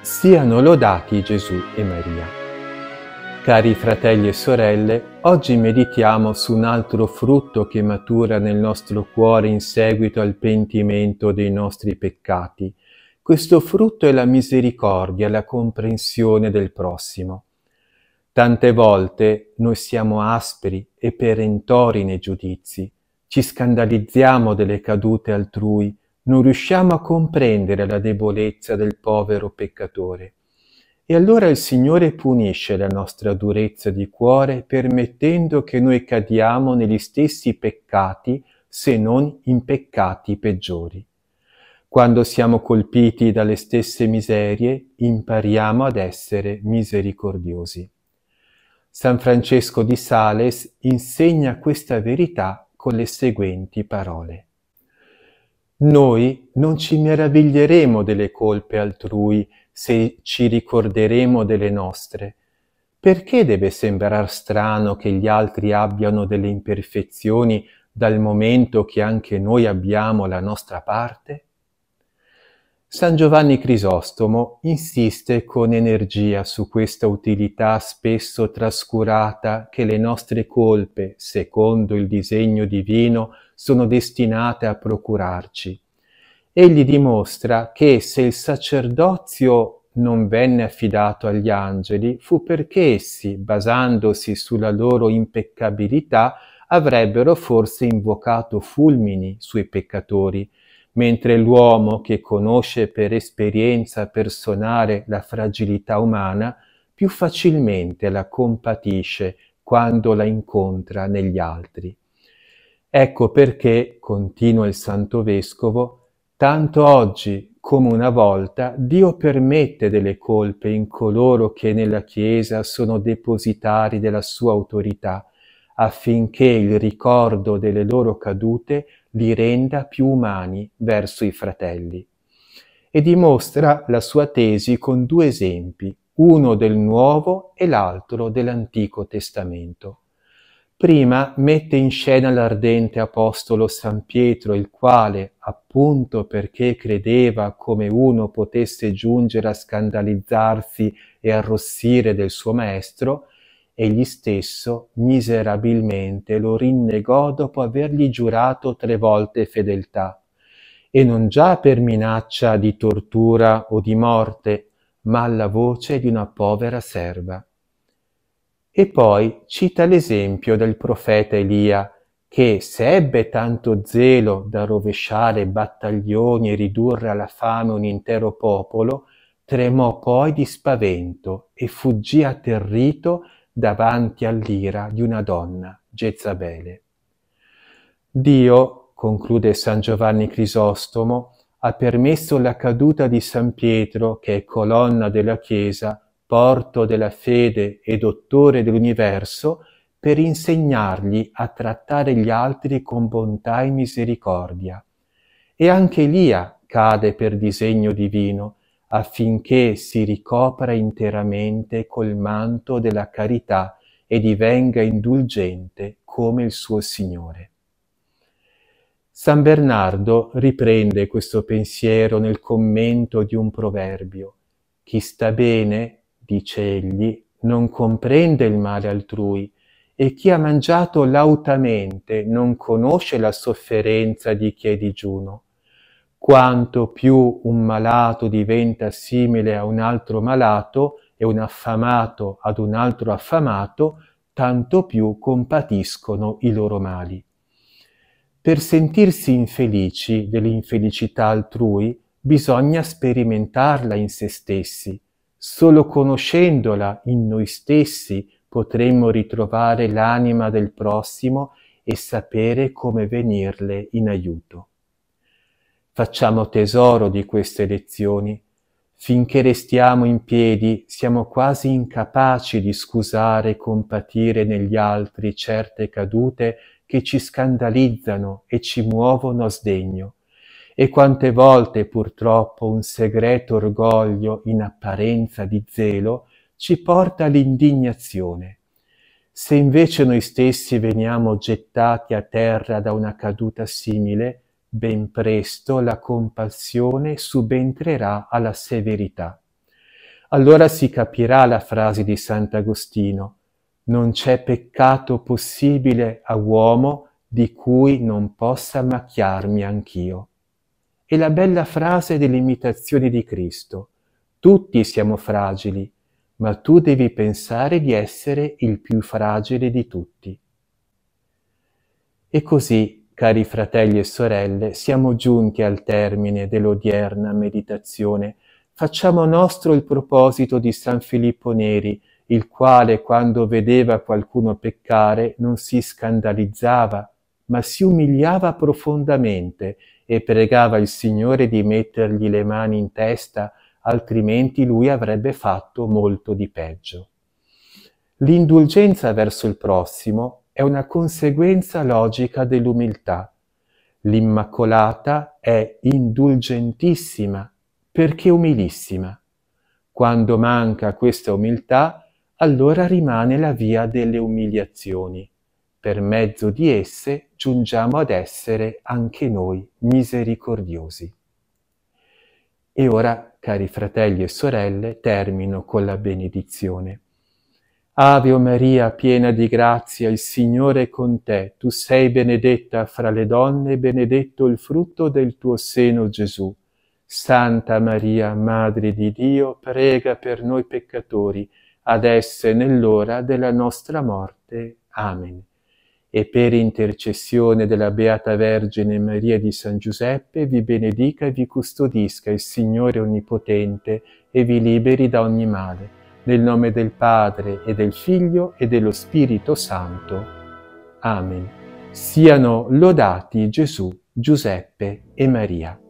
Siano lodati Gesù e Maria. Cari fratelli e sorelle, oggi meditiamo su un altro frutto che matura nel nostro cuore in seguito al pentimento dei nostri peccati. Questo frutto è la misericordia, la comprensione del prossimo. Tante volte noi siamo aspri e perentori nei giudizi, ci scandalizziamo delle cadute altrui, non riusciamo a comprendere la debolezza del povero peccatore. E allora il Signore punisce la nostra durezza di cuore permettendo che noi cadiamo negli stessi peccati, se non in peccati peggiori. Quando siamo colpiti dalle stesse miserie, impariamo ad essere misericordiosi. San Francesco di Sales insegna questa verità con le seguenti parole. Noi non ci meraviglieremo delle colpe altrui se ci ricorderemo delle nostre. Perché deve sembrar strano che gli altri abbiano delle imperfezioni dal momento che anche noi abbiamo la nostra parte? San Giovanni Crisostomo insiste con energia su questa utilità spesso trascurata che le nostre colpe, secondo il disegno divino, sono destinate a procurarci. Egli dimostra che se il sacerdozio non venne affidato agli angeli fu perché essi, basandosi sulla loro impeccabilità, avrebbero forse invocato fulmini sui peccatori, mentre l'uomo che conosce per esperienza personale la fragilità umana più facilmente la compatisce quando la incontra negli altri. Ecco perché, continua il Santo Vescovo, tanto oggi come una volta Dio permette delle colpe in coloro che nella Chiesa sono depositari della sua autorità, affinché il ricordo delle loro cadute li renda più umani verso i fratelli. E dimostra la sua tesi con due esempi, uno del Nuovo e l'altro dell'Antico Testamento. Prima mette in scena l'ardente apostolo San Pietro, il quale, appunto perché credeva come uno potesse giungere a scandalizzarsi e arrossire del suo maestro, egli stesso miserabilmente lo rinnegò dopo avergli giurato tre volte fedeltà, e non già per minaccia di tortura o di morte, ma alla voce di una povera serva. E poi cita l'esempio del profeta Elia, che se ebbe tanto zelo da rovesciare battaglioni e ridurre alla fame un intero popolo, tremò poi di spavento e fuggì atterrito davanti all'ira di una donna, Jezabele. Dio, conclude San Giovanni Crisostomo, ha permesso la caduta di San Pietro, che è colonna della Chiesa, porto della fede e dottore dell'universo, per insegnargli a trattare gli altri con bontà e misericordia. E anche Elia cade per disegno divino, affinché si ricopra interamente col manto della carità e divenga indulgente come il suo Signore. San Bernardo riprende questo pensiero nel commento di un proverbio. Chi sta bene, dice egli, non comprende il male altrui, e chi ha mangiato lautamente non conosce la sofferenza di chi è digiuno quanto più un malato diventa simile a un altro malato e un affamato ad un altro affamato, tanto più compatiscono i loro mali. Per sentirsi infelici dell'infelicità altrui bisogna sperimentarla in se stessi. Solo conoscendola in noi stessi potremmo ritrovare l'anima del prossimo e sapere come venirle in aiuto. Facciamo tesoro di queste lezioni. Finché restiamo in piedi, siamo quasi incapaci di scusare e compatire negli altri certe cadute che ci scandalizzano e ci muovono a sdegno. E quante volte purtroppo un segreto orgoglio in apparenza di zelo ci porta all'indignazione. Se invece noi stessi veniamo gettati a terra da una caduta simile, Ben presto la compassione subentrerà alla severità. Allora si capirà la frase di Sant'Agostino, non c'è peccato possibile a uomo di cui non possa macchiarmi anch'io. E la bella frase dell'imitazione di Cristo, tutti siamo fragili, ma tu devi pensare di essere il più fragile di tutti. E così Cari fratelli e sorelle, siamo giunti al termine dell'odierna meditazione. Facciamo nostro il proposito di San Filippo Neri, il quale, quando vedeva qualcuno peccare, non si scandalizzava, ma si umiliava profondamente e pregava il Signore di mettergli le mani in testa, altrimenti lui avrebbe fatto molto di peggio. L'indulgenza verso il prossimo è una conseguenza logica dell'umiltà. L'Immacolata è indulgentissima perché umilissima. Quando manca questa umiltà, allora rimane la via delle umiliazioni. Per mezzo di esse giungiamo ad essere anche noi misericordiosi. E ora, cari fratelli e sorelle, termino con la benedizione. Ave o Maria, piena di grazia, il Signore è con te. Tu sei benedetta fra le donne benedetto il frutto del tuo seno, Gesù. Santa Maria, Madre di Dio, prega per noi peccatori, adesso e nell'ora della nostra morte. Amen. E per intercessione della Beata Vergine Maria di San Giuseppe, vi benedica e vi custodisca il Signore Onnipotente e vi liberi da ogni male. Nel nome del Padre e del Figlio e dello Spirito Santo. Amen. Siano lodati Gesù, Giuseppe e Maria.